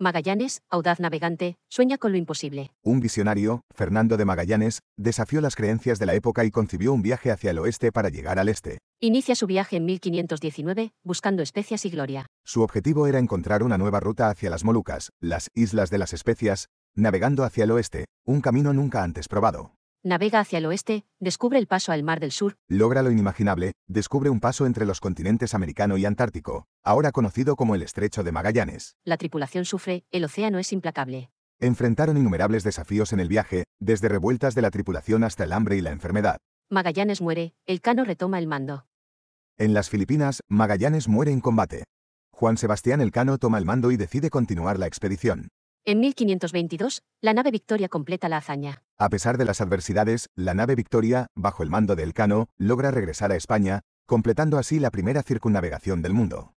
Magallanes, audaz navegante, sueña con lo imposible. Un visionario, Fernando de Magallanes, desafió las creencias de la época y concibió un viaje hacia el oeste para llegar al este. Inicia su viaje en 1519, buscando especias y gloria. Su objetivo era encontrar una nueva ruta hacia las Molucas, las Islas de las Especias, navegando hacia el oeste, un camino nunca antes probado. Navega hacia el oeste, descubre el paso al Mar del Sur. Logra lo inimaginable, descubre un paso entre los continentes americano y antártico, ahora conocido como el Estrecho de Magallanes. La tripulación sufre, el océano es implacable. Enfrentaron innumerables desafíos en el viaje, desde revueltas de la tripulación hasta el hambre y la enfermedad. Magallanes muere, el cano retoma el mando. En las Filipinas, Magallanes muere en combate. Juan Sebastián Elcano toma el mando y decide continuar la expedición. En 1522, la nave Victoria completa la hazaña. A pesar de las adversidades, la nave Victoria, bajo el mando de Elcano, logra regresar a España, completando así la primera circunnavegación del mundo.